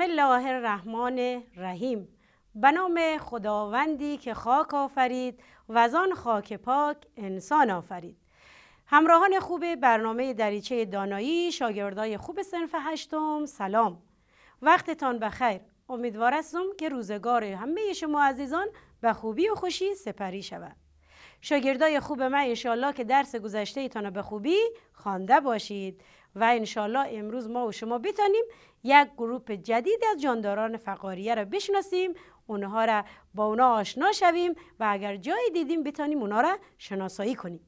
بسم الله الرحمن الرحیم به نام خداوندی که خاک آفرید و از آن خاک پاک انسان آفرید همراهان خوب برنامه دریچه دانایی شاگردای خوب صنف هشتم سلام وقتتان بخیر امیدوارستم که روزگار همه شما عزیزان به خوبی و خوشی سپری شود شاگردای خوب من انشاءالله که درس گذشته ایتان به خوبی خوانده باشید و انشالله امروز ما و شما بتانیم یک گروپ جدید از جانداران فقاریه را بشناسیم اونها را با اونا آشنا شویم و اگر جایی دیدیم بتانیم اونها را شناسایی کنیم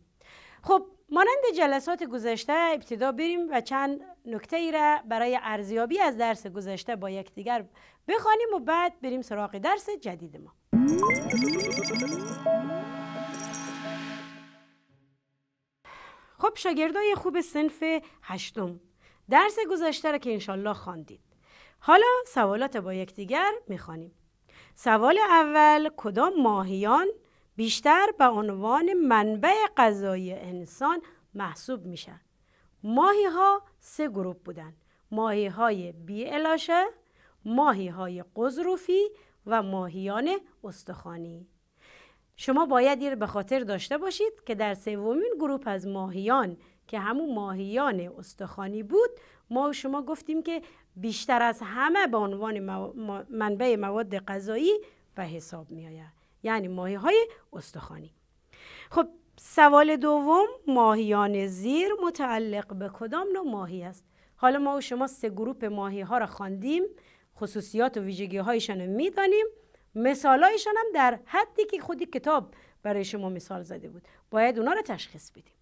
خب مانند جلسات گذشته ابتدا بریم و چند نکته ای را برای ارزیابی از درس گذشته با یکدیگر بخوانیم و بعد بریم سراغ درس جدید ما خب شاگردای خوب سنف هشتم درس گذشته را که انشالله خواندید حالا سوالات با یکدیگر میخوانیم سوال اول کدام ماهیان بیشتر به عنوان منبع غذای انسان محسوب میشن ماهی ها سه گروه بودن ماهی های بی الاشه ماهی های قزروفی و ماهیان استخوانی شما باید این به خاطر داشته باشید که در سومین گروه از ماهیان که همون ماهیان استخوانی بود ما و شما گفتیم که بیشتر از همه به عنوان منبع مواد غذایی به حساب می آید یعنی ماهی های استخوانی خب سوال دوم ماهیان زیر متعلق به کدام نوع ماهی است حالا ما و شما سه گروه ماهی ها را خواندیم خصوصیات و ویژگی هایشان میدانیم مثالایشان هم در حدی که خودی کتاب برای شما مثال زده بود باید اونا رو تشخیص بدیم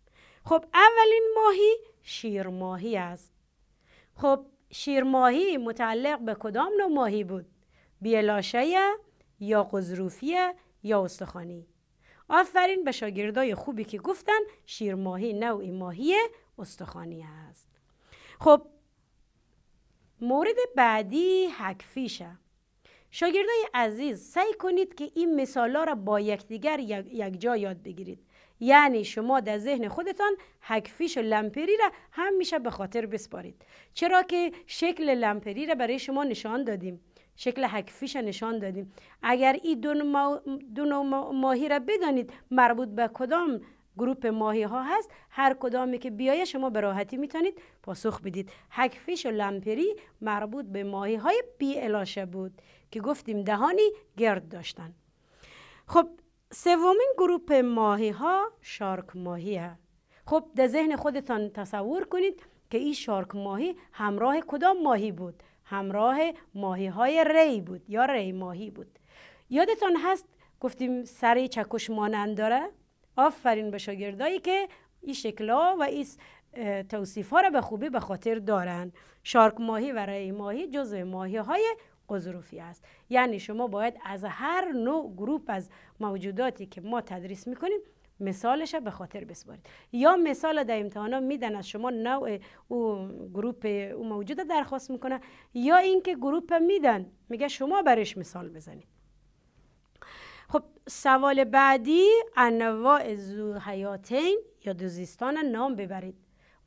خب اولین ماهی شیرماهی است خب شیرماهی متعلق به کدام نوع ماهی بود بیلاشه یا قزروفیه یا استخوانی آفرین به شاگردای خوبی که گفتن شیرماهی نوعی ماهی استخوانی است خب مورد بعدی حکفیشه شاگردای عزیز سعی کنید که این مثالا را با یکدیگر یک جا یاد بگیرید یعنی شما در ذهن خودتان حکفیش و لمپری را همیشه به خاطر بسپارید چرا که شکل لمپری را برای شما نشان دادیم شکل حکفیش نشان دادیم اگر این دو ماهی را بدانید مربوط به کدام گروپ ماهی ها هست هر کدامی که بیایه شما به راحتی میتونید پاسخ بدید هکفیش و لمپری مربوط به ماهی های بی الاشه بود که گفتیم دهانی گرد داشتن خب سومین گروپ ماهی ها شارک ماهی ها. خب در ذهن خودتان تصور کنید که این شارک ماهی همراه کدام ماهی بود همراه ماهی های ری بود یا ری ماهی بود یادتان هست گفتیم سری چکش مانند داره آفرین به شاگردایی که این شکلا و این توصیف ها را به خوبی به خاطر دارند شارک ماهی و رعی ماهی جزو ماهی های قذروفی است یعنی شما باید از هر نوع گروپ از موجوداتی که ما تدریس میکنیم مثالش به خاطر بسپارید یا مثال در امتحانا میدن از شما نوع او گروپ او موجود درخواست میکنه یا اینکه گروپ میدن میگه شما برش مثال بزنید خب سوال بعدی انواع زوحیاتین یا دوزیستان نام ببرید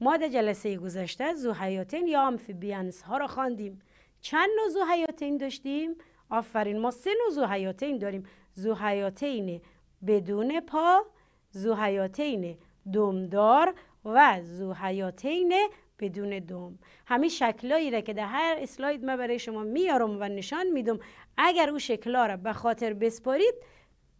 ما در جلسه گذشته زوحیاتین یا آمفیبیانس ها را خواندیم چند نوع حیاتین داشتیم آفرین ما سه نوع حیاتین داریم زوحیاتین بدون پا زوحیاتین دمدار و زوحیاتین بدون دوم همین شکلایی را که در هر اسلاید من برای شما میارم و نشان میدم اگر او شکلا را به خاطر بسپارید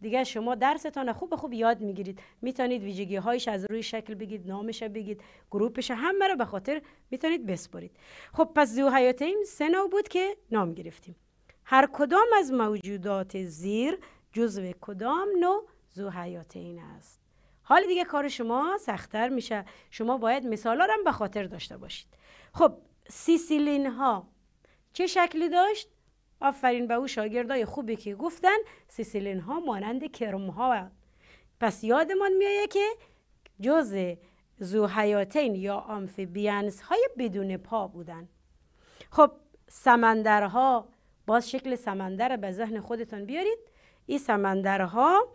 دیگه شما درستان خوب خوب یاد میگیرید میتونید ویژگی هایش از روی شکل بگید نامش بگید گروپش همه را به خاطر میتونید بسپارید خب پس زو حیات سه سنا بود که نام گرفتیم هر کدام از موجودات زیر جزو کدام نوع زو این است حال دیگه کار شما سختتر میشه شما باید مثال هم به خاطر داشته باشید خب سیسیلین ها چه شکلی داشت آفرین به او شاگردای خوبی که گفتن سیسیلین ها مانند کرم ها پس یادمان میایه که جز زوحیاتین یا آمفیبینس های بدون پا بودن خب سمندرها باز شکل سمندر به ذهن خودتان بیارید این سمندرها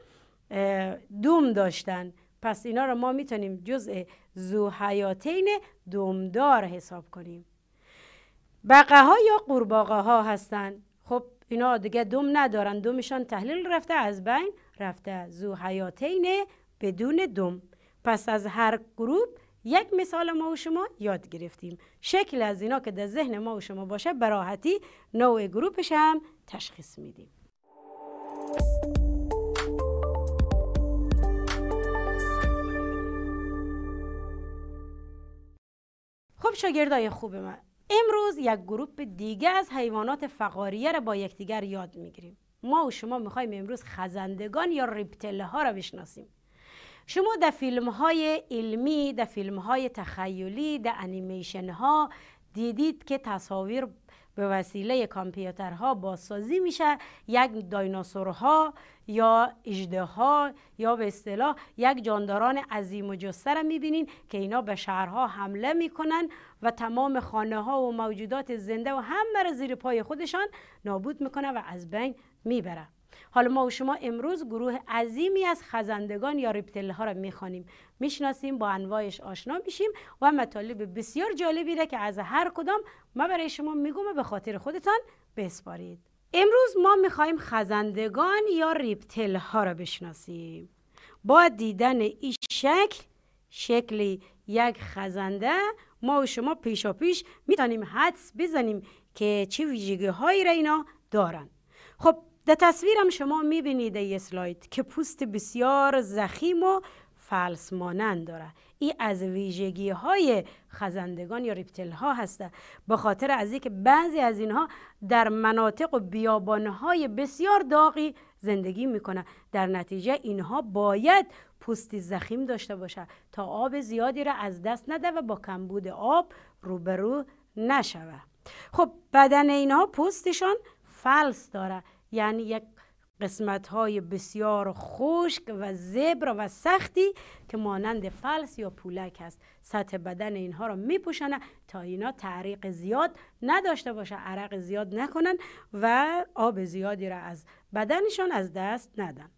دوم داشتن پس اینا رو ما میتونیم جزء زو حیاتین دومدار حساب کنیم بقه ها یا قورباغه ها هستن خب اینا دیگه دوم ندارن دومشان تحلیل رفته از بین رفته زو حیاتین بدون دوم پس از هر گروپ یک مثال ما و شما یاد گرفتیم شکل از اینا که در ذهن ما و شما باشه براحتی نوع گروپش هم تشخیص میدیم خب شاگردای خوب من امروز یک گروپ دیگه از حیوانات فقاریه را با یکدیگر یاد میگیریم ما و شما میخوایم امروز خزندگان یا ریپتله ها را بشناسیم شما در فیلم های علمی، در فیلم های تخیلی، در انیمیشن ها دیدید که تصاویر به وسیله کامپیوترها بازسازی میشه یک دایناسورها یا اجده ها یا به اصطلاح یک جانداران عظیم و جسته میبینین که اینا به شهرها حمله میکنن و تمام خانه ها و موجودات زنده و همه را زیر پای خودشان نابود میکنن و از بین میبرن حالا ما و شما امروز گروه عظیمی از خزندگان یا ریپتل ها را میخوانیم میشناسیم با انواعش آشنا میشیم و مطالب بسیار جالبی را که از هر کدام ما برای شما میگم به خاطر خودتان بسپارید امروز ما میخواهیم خزندگان یا ریپتل ها را بشناسیم با دیدن این شکل شکلی یک خزنده ما و شما پیشا پیش میتونیم حدس بزنیم که چه ویژگی هایی را اینا دارن خب در تصویرم شما میبینید این اسلاید که پوست بسیار زخیم و فلس مانند داره. ای از ویژگی های خزندگان یا ریپتل ها هسته به خاطر از اینکه بعضی از اینها در مناطق و بیابان های بسیار داغی زندگی میکنه در نتیجه اینها باید پوستی زخیم داشته باشه تا آب زیادی را از دست نده و با کمبود آب روبرو نشوه خب بدن اینها پوستشان فلس داره یعنی یک قسمت های بسیار خشک و زبر و سختی که مانند فلس یا پولک است سطح بدن اینها را می‌پوشانه تا اینا تعریق زیاد نداشته باشه عرق زیاد نکنن و آب زیادی را از بدنشان از دست ندن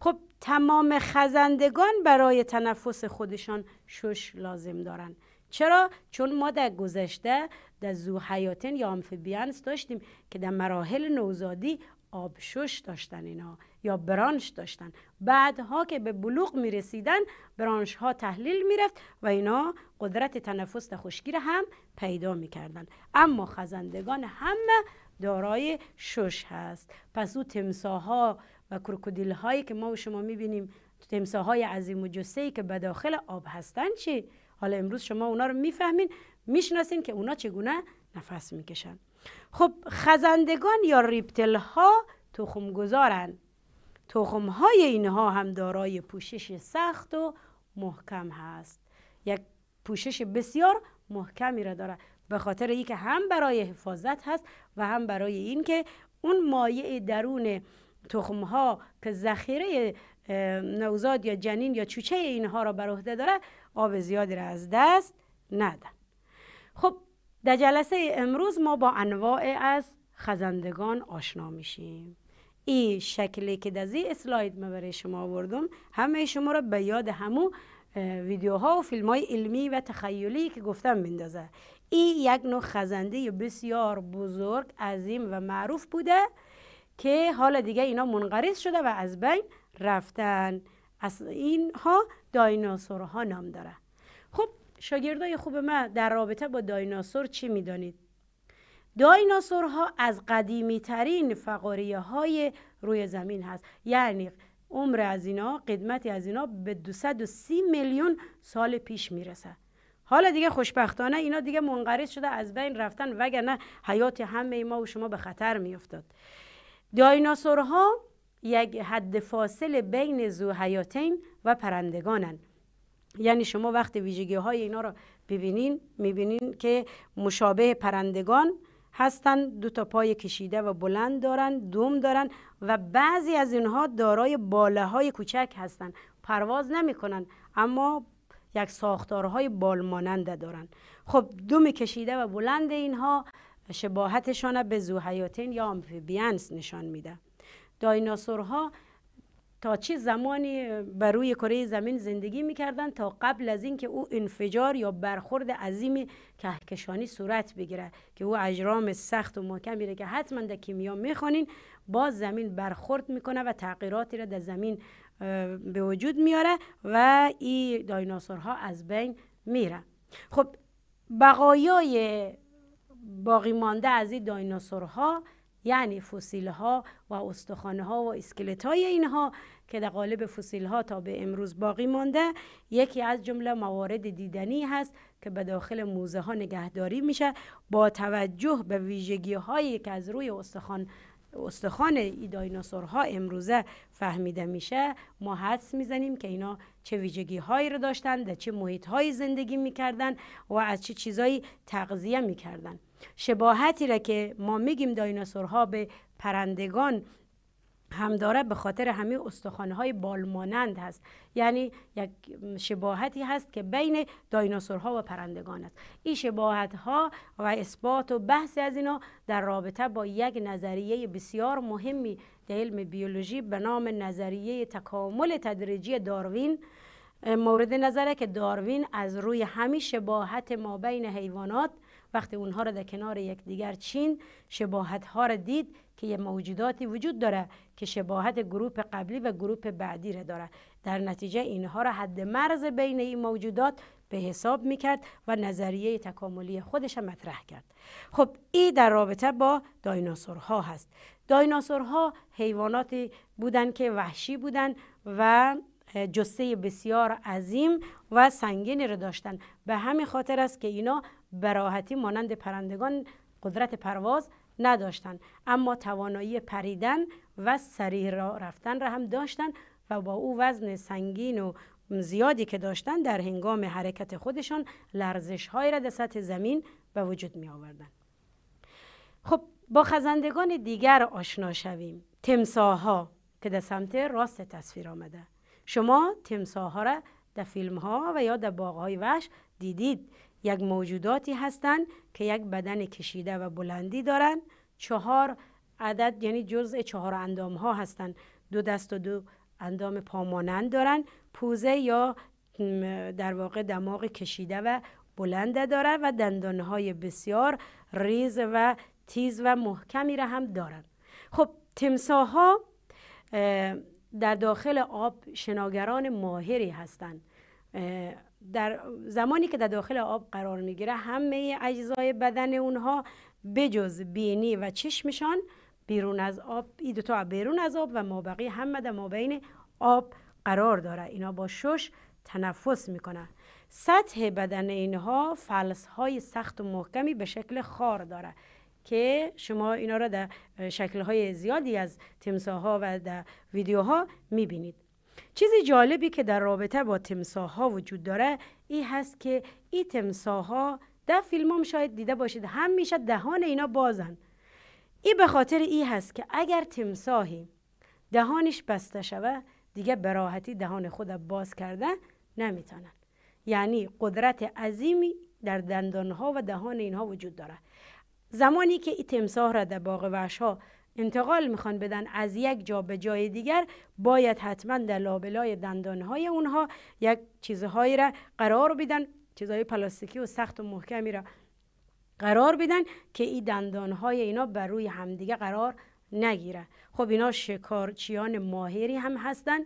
خب تمام خزندگان برای تنفس خودشان شش لازم دارن چرا؟ چون ما در گذشته در زوحیاتین یا آمفیبیانس داشتیم که در مراحل نوزادی آبشوش داشتن اینا یا برانش داشتن بعدها که به بلوغ می رسیدن برانش ها تحلیل می رفت و اینا قدرت تنفس خشکیر هم پیدا می اما خزندگان همه دارای شش هست پس او تمساها و کرکودیل هایی که ما و شما می بینیم تمساهای عظیم و جسه ای که به داخل آب هستن چی؟ حالا امروز شما اونا رو میفهمین میشناسین که اونا چگونه نفس میکشن خب خزندگان یا ریپتل ها تخم گذارن تخم های اینها هم دارای پوشش سخت و محکم هست یک پوشش بسیار محکمی را دارد به خاطر اینکه هم برای حفاظت هست و هم برای اینکه اون مایع درون تخم ها که ذخیره نوزاد یا جنین یا چوچه اینها را بر عهده داره آب زیادی را از دست ندن خب در جلسه امروز ما با انواع از خزندگان آشنا میشیم این شکلی که در این اسلاید ما برای شما آوردم همه شما را به یاد همو ویدیوها و فیلم های علمی و تخیلی که گفتم میندازه این یک نوع خزنده بسیار بزرگ عظیم و معروف بوده که حالا دیگه اینا منقرض شده و از بین رفتن از اینها دایناسورها نام داره خب شاگردای خوب من در رابطه با دایناسور چی میدانید؟ دایناسورها از قدیمی ترین فقاریه های روی زمین هست یعنی عمر از اینا قدمت از اینا به 230 میلیون سال پیش میرسه حالا دیگه خوشبختانه اینا دیگه منقرض شده از بین رفتن وگرنه حیات همه ما و شما به خطر میافتاد دایناسورها یک حد فاصل بین زوحیاتین و پرندگانند یعنی شما وقتی ویژگی های اینا رو ببینین میبینین که مشابه پرندگان هستن دو تا پای کشیده و بلند دارن دوم دارن و بعضی از اینها دارای باله های کوچک هستند پرواز نمیکنن اما یک ساختارهای بالماننده دارن خب دوم کشیده و بلند اینها شباهتشان به زوحیاتین یا آمفیبینس نشان میده دایناسورها تا چه زمانی بر روی کره زمین زندگی میکردن تا قبل از اینکه او انفجار یا برخورد عظیم کهکشانی صورت بگیره که او اجرام سخت و محکم میره که حتما در کیمیا میخوانین باز زمین برخورد میکنه و تغییراتی را در زمین به وجود میاره و این دایناسورها از بین میره خب بقایای باقی مانده از این دایناسورها یعنی فسیل ها و استخوان ها و اسکلت های اینها که در قالب فسیل ها تا به امروز باقی مانده یکی از جمله موارد دیدنی هست که به داخل موزه ها نگهداری میشه با توجه به ویژگی هایی که از روی استخوان استخوان ای دایناسورها امروزه فهمیده میشه ما حدس میزنیم که اینا چه ویژگی هایی رو داشتن در چه محیط هایی زندگی میکردن و از چه چیزایی تغذیه میکردن شباهتی را که ما میگیم دایناسورها به پرندگان هم داره به خاطر همه استخوانهای های بالمانند هست یعنی یک شباهتی هست که بین دایناسورها و پرندگان است این شباهت ها و اثبات و بحث از اینا در رابطه با یک نظریه بسیار مهمی در علم بیولوژی به نام نظریه تکامل تدریجی داروین مورد نظره که داروین از روی همین شباهت ما بین حیوانات وقتی اونها را در کنار یکدیگر چین شباهت ها رو دید که یه موجوداتی وجود داره که شباهت گروپ قبلی و گروپ بعدی را داره در نتیجه اینها را حد مرز بین این موجودات به حساب میکرد و نظریه تکاملی خودش مطرح کرد خب این در رابطه با دایناسورها هست دایناسورها حیواناتی بودند که وحشی بودند و جسه بسیار عظیم و سنگینی را داشتند. به همین خاطر است که اینا براحتی مانند پرندگان قدرت پرواز نداشتند اما توانایی پریدن و سریع را رفتن را هم داشتند و با او وزن سنگین و زیادی که داشتند در هنگام حرکت خودشان لرزش های را در سطح زمین به وجود می آوردن خب با خزندگان دیگر آشنا شویم تمساها که در سمت راست تصویر آمده شما تمساها را در فیلم ها و یا در باغ های وحش دیدید یک موجوداتی هستند که یک بدن کشیده و بلندی دارند چهار عدد یعنی جزء چهار اندام ها هستند دو دست و دو اندام پامانند دارند پوزه یا در واقع دماغ کشیده و بلنده دارند و دندانهای بسیار ریز و تیز و محکمی را هم دارند خب تمساها در داخل آب شناگران ماهری هستند در زمانی که در داخل آب قرار میگیره همه اجزای بدن اونها بجز بینی و چشمشان بیرون از آب این دوتا بیرون از آب و مابقی همه در مابین آب قرار داره اینا با شش تنفس میکنن سطح بدن اینها فلس های سخت و محکمی به شکل خار داره که شما اینا را در شکل های زیادی از تمساها و در ویدیوها میبینید چیز جالبی که در رابطه با تمساها ها وجود داره این هست که این تمساها ها در فیلم هم شاید دیده باشید همیشه دهان اینا بازن این به خاطر ای هست که اگر تمساهی دهانش بسته شوه دیگه براحتی دهان خود باز کرده نمیتونن یعنی قدرت عظیمی در دندانها و دهان اینها وجود داره زمانی که این تمساه را در باغ وحش ها انتقال میخوان بدن از یک جا به جای دیگر باید حتما در لابلای دندانهای اونها یک چیزهایی را قرار بدن چیزهای پلاستیکی و سخت و محکمی را قرار بدن که این دندانهای اینا بر روی همدیگه قرار نگیره خب اینا شکارچیان ماهری هم هستن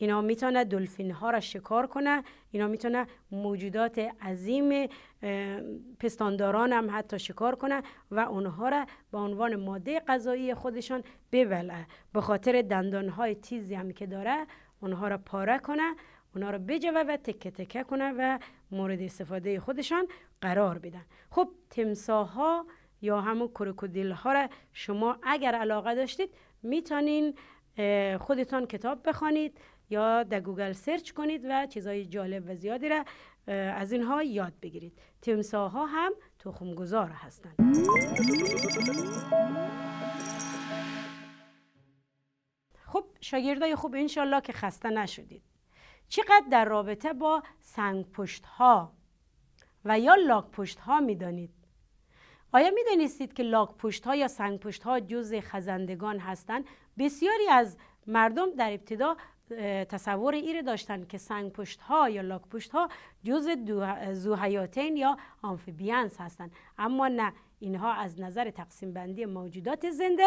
اینا میتونه دلفین ها را شکار کنه اینا میتونه موجودات عظیم پستانداران هم حتی شکار کنه و اونها را به عنوان ماده غذایی خودشان ببلعه به خاطر دندان های تیزی هم که داره اونها را پاره کنه اونا را بجوه و تکه تکه کنه و مورد استفاده خودشان قرار بدن خب تمساها یا همون کروکودیل ها را شما اگر علاقه داشتید میتونین خودتان کتاب بخوانید یا در گوگل سرچ کنید و چیزهای جالب و زیادی را از اینها یاد بگیرید تیمساها هم تخمگذار هستند خب شاگردای خوب انشالله که خسته نشدید چقدر در رابطه با سنگ پشت ها و یا لاک پشت ها می دانید؟ آیا می که لاگ پشت ها یا سنگ پشت ها جز خزندگان هستند؟ بسیاری از مردم در ابتدا تصور ایره داشتن که سنگ پشت ها یا لاک پشت ها جز زوحیاتین یا آمفیبیانس هستند اما نه اینها از نظر تقسیم بندی موجودات زنده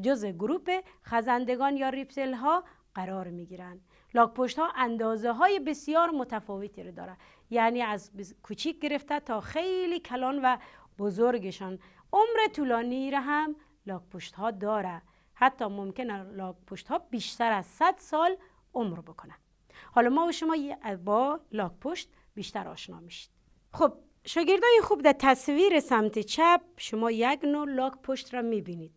جز گروپ خزندگان یا ریپتل ها قرار می گیرند لاک پشت ها اندازه های بسیار متفاوتی را دارند یعنی از کوچیک گرفته تا خیلی کلان و بزرگشان عمر طولانی را هم لاک پشت ها دارند. حتی ممکنه لاک پشت ها بیشتر از 100 سال عمر بکنن حالا ما و شما با لاک پشت بیشتر آشنا میشید خب شاگردای خوب در تصویر سمت چپ شما یک نوع لاک پشت را میبینید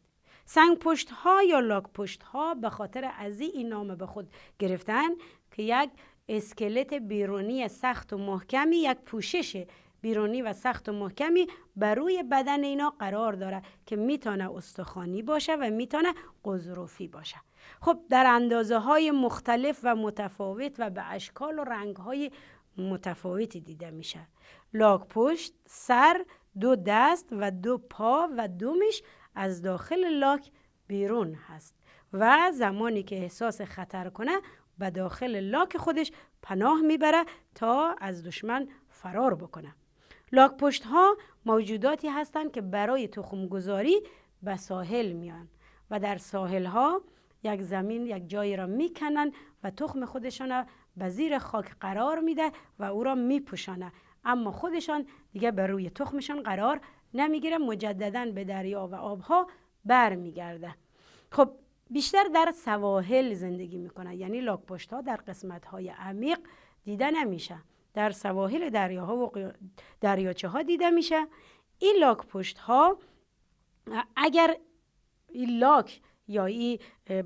سنگ پشت ها یا لاک پشت ها به خاطر از این نام به خود گرفتن که یک اسکلت بیرونی سخت و محکمی یک پوشش بیرونی و سخت و محکمی بر روی بدن اینا قرار داره که میتونه استخوانی باشه و میتونه قذروفی باشه خب در اندازه های مختلف و متفاوت و به اشکال و رنگ های متفاوتی دیده میشه لاک پشت سر دو دست و دو پا و دومش از داخل لاک بیرون هست و زمانی که احساس خطر کنه به داخل لاک خودش پناه میبره تا از دشمن فرار بکنه لاکپشت ها موجوداتی هستند که برای تخم به ساحل میان و در ساحل ها یک زمین یک جایی را میکنن و تخم خودشان را به زیر خاک قرار میده و او را میپوشانه اما خودشان دیگه به روی تخمشان قرار نمیگیره مجددا به دریا و آبها برمیگرده خب بیشتر در سواحل زندگی میکنه یعنی لاک ها در قسمت های عمیق دیده نمیشه در سواحل دریاها و دریاچه ها دیده میشه این لاک پشت ها اگر این لاک یا این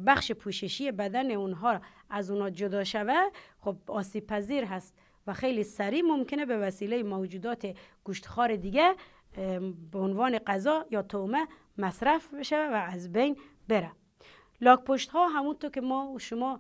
بخش پوششی بدن اونها از اونها جدا شوه خب آسیب پذیر هست و خیلی سریع ممکنه به وسیله موجودات گوشتخوار دیگه به عنوان غذا یا تومه مصرف بشه و از بین بره لاک پشت ها همونطور که ما و شما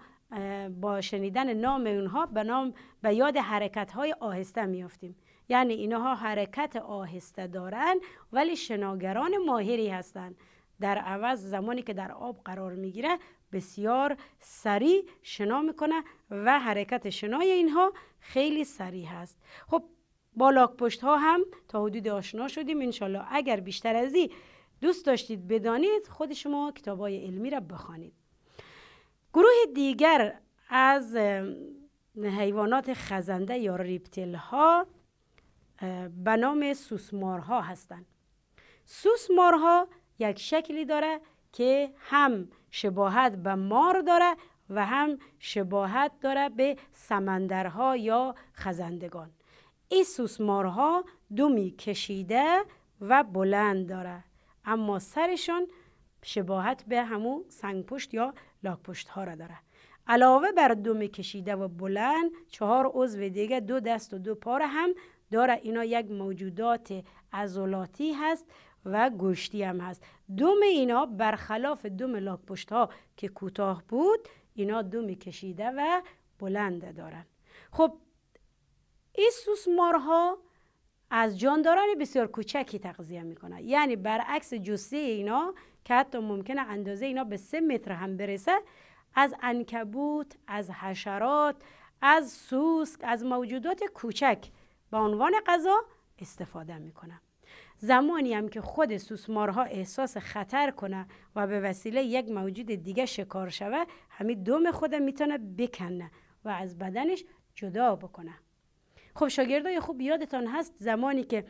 با شنیدن نام اونها به نام به یاد حرکت های آهسته میافتیم یعنی اینها حرکت آهسته دارن ولی شناگران ماهری هستند در عوض زمانی که در آب قرار میگیره بسیار سریع شنا میکنه و حرکت شنای اینها خیلی سریع هست خب با لاک پشت ها هم تا حدود آشنا شدیم انشالله اگر بیشتر از این دوست داشتید بدانید خود شما کتاب های علمی را بخوانید گروه دیگر از حیوانات خزنده یا ریپتیل ها به نام سوسمارها هستند سوسمارها یک شکلی داره که هم شباهت به مار داره و هم شباهت داره به سمندرها یا خزندگان این سوسمارها دومی کشیده و بلند داره اما سرشان شباهت به همون سنگپشت یا لاکپشت ها را داره علاوه بر دوم کشیده و بلند چهار عضو دیگه دو دست و دو پا هم داره اینا یک موجودات ازولاتی هست و گوشتی هم هست دوم اینا برخلاف دوم لاکپشت ها که کوتاه بود اینا دم کشیده و بلند دارن خب ایسوس مارها از جانداران بسیار کوچکی تغذیه میکنه یعنی برعکس جسه اینا که حتی ممکنه اندازه اینا به سه متر هم برسه از انکبوت از حشرات از سوسک از موجودات کوچک به عنوان غذا استفاده میکنه زمانی هم که خود سوسمارها احساس خطر کنه و به وسیله یک موجود دیگه شکار شوه همین دوم خود میتونه بکنه و از بدنش جدا بکنه خب شاگردای خوب یادتان هست زمانی که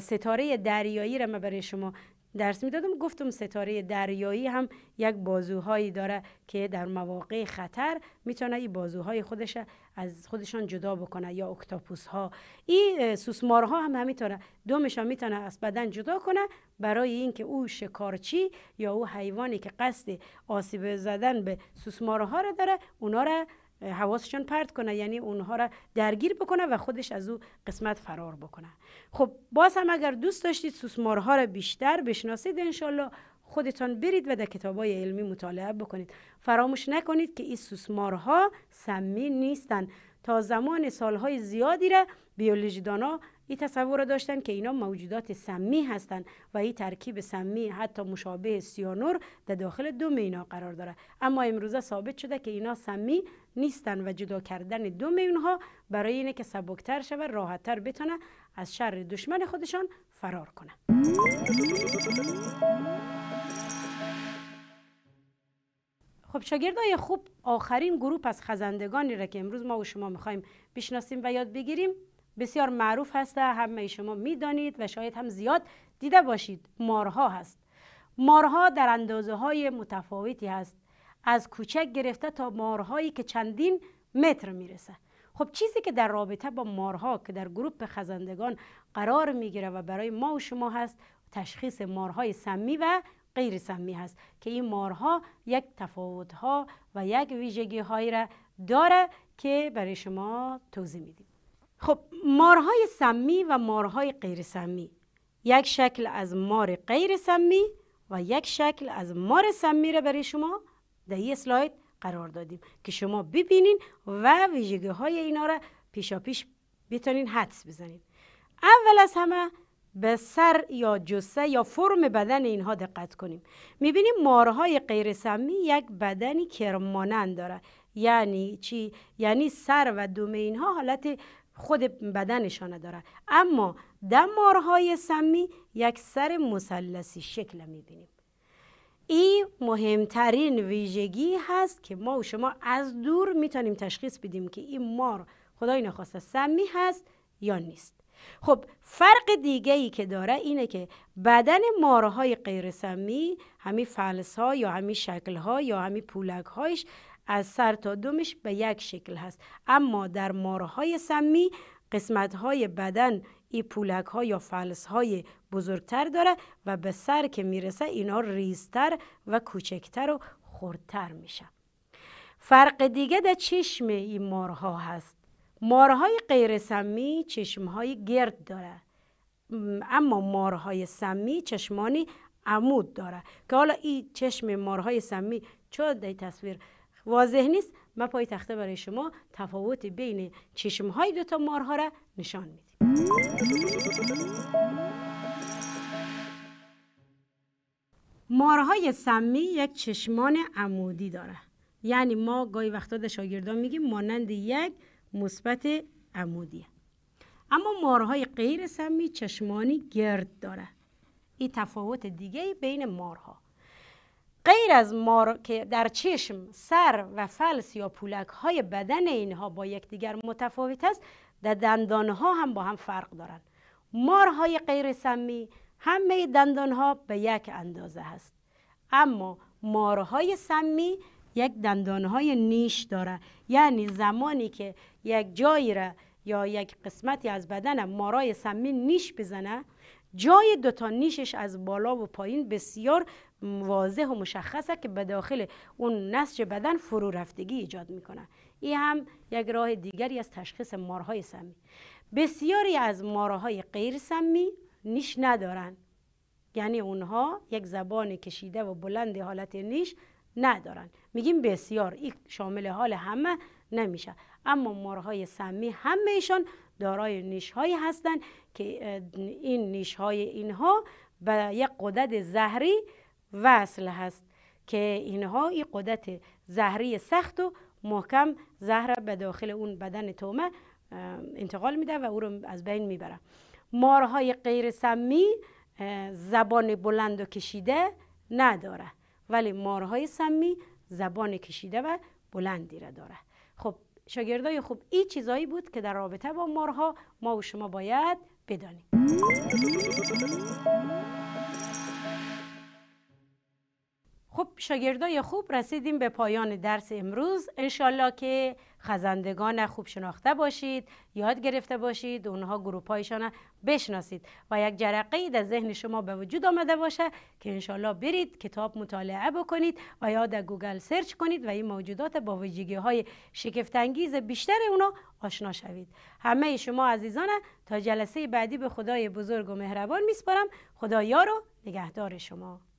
ستاره دریایی را من برای شما درس میدادم گفتم ستاره دریایی هم یک بازوهایی داره که در مواقع خطر میتونه این بازوهای خودش از خودشان جدا بکنه یا اکتاپوس ها این سوسمارها هم همینطوره دومشان میتونه از بدن جدا کنه برای اینکه او شکارچی یا او حیوانی که قصد آسیب زدن به سوسمارها را داره اونا را حواسشان پرت کنه یعنی اونها را درگیر بکنه و خودش از او قسمت فرار بکنه خب باز هم اگر دوست داشتید سوسمارها را بیشتر بشناسید انشالله خودتان برید و در کتاب های علمی مطالعه بکنید فراموش نکنید که این سوسمارها سمی نیستند تا زمان سالهای زیادی را بیولوژیدانا این تصور را داشتن که اینا موجودات سمی هستند و این ترکیب سمی حتی مشابه سیانور در داخل دو مینا قرار داره اما امروزه ثابت شده که اینا سمی نیستن و جدا کردن دو میونها برای اینه که سبکتر شود راحتتر بتونه از شر دشمن خودشان فرار کنه خب شاگردای خوب آخرین گروپ از خزندگانی را که امروز ما و شما میخوایم بشناسیم و یاد بگیریم بسیار معروف هسته همه شما میدانید و شاید هم زیاد دیده باشید مارها هست مارها در اندازه های متفاوتی هست از کوچک گرفته تا مارهایی که چندین متر میرسه خب چیزی که در رابطه با مارها که در گروپ خزندگان قرار میگیره و برای ما و شما هست تشخیص مارهای سمی و غیر سمی هست که این مارها یک تفاوت ها و یک ویژگی هایی را داره که برای شما توضیح میدیم خب مارهای سمی و مارهای غیر سمی یک شکل از مار غیر سمی و یک شکل از مار سمی را برای شما در یه سلاید قرار دادیم که شما ببینین و ویژگی های اینا را پیشا پیش بتونین حدس بزنید اول از همه به سر یا جسه یا فرم بدن اینها دقت کنیم میبینیم مارهای غیر سمی یک بدنی کرمانند داره یعنی چی یعنی سر و دم اینها حالت خود بدنشان داره اما در مارهای سمی یک سر مثلثی شکل میبینیم این مهمترین ویژگی هست که ما و شما از دور میتونیم تشخیص بدیم که این مار خدای نخواسته سمی هست یا نیست خب فرق دیگه ای که داره اینه که بدن مارهای غیر سمی همی فلس ها یا همی شکل ها یا همی پولک هایش از سر تا دومش به یک شکل هست اما در مارهای سمی قسمت های بدن ای پولک ها یا فلس های بزرگتر داره و به سر که میرسه اینا ریزتر و کوچکتر و خوردتر میشه فرق دیگه در چشم این مارها هست مارهای غیر سمی های گرد داره اما مارهای سمی چشمانی عمود داره که حالا این چشم مارهای سمی چون در تصویر واضح نیست من پای تخته برای شما تفاوت بین های دوتا مارها را نشان میدم مارهای سمی یک چشمان عمودی داره یعنی ما گاهی وقتا در شاگردان میگیم مانند یک مثبت عمودیه اما مارهای غیر سمی چشمانی گرد داره این تفاوت دیگه بین مارها غیر از مار که در چشم سر و فلس یا پولک های بدن اینها با یکدیگر متفاوت است در دندان ها هم با هم فرق دارن مارهای غیر سمی همه دندان ها به یک اندازه هست اما مارهای سمی یک دندان های نیش داره یعنی زمانی که یک جایی را یا یک قسمتی از بدن مارای سمی نیش بزنه جای دوتا نیشش از بالا و پایین بسیار واضح و مشخصه که به داخل اون نسج بدن فرو رفتگی ایجاد میکنه این هم یک راه دیگری از تشخیص مارهای سمی بسیاری از مارهای غیر سمی نیش ندارن یعنی اونها یک زبان کشیده و بلند حالت نیش ندارن میگیم بسیار این شامل حال همه نمیشه اما مارهای سمی همه ایشان دارای نیش هستند که این نیش های اینها به یک قدرت زهری وصل هست که اینها این قدرت زهری سخت و محکم زهر به داخل اون بدن تومه انتقال میده و او رو از بین میبره مارهای غیر سمی زبان بلند و کشیده نداره ولی مارهای سمی زبان کشیده و بلندی را داره خب شاگردای خوب این چیزایی بود که در رابطه با مارها ما و شما باید بدانیم خب شاگردای خوب رسیدیم به پایان درس امروز انشالله که خزندگان خوب شناخته باشید یاد گرفته باشید اونها گروپ هایشان بشناسید و یک جرقه در ذهن شما به وجود آمده باشه که انشالله برید کتاب مطالعه بکنید و یا در گوگل سرچ کنید و این موجودات با ویژگی های شگفتانگیز بیشتر اونا آشنا شوید همه شما عزیزان تا جلسه بعدی به خدای بزرگ و مهربان میسپارم خدایا رو نگهدار شما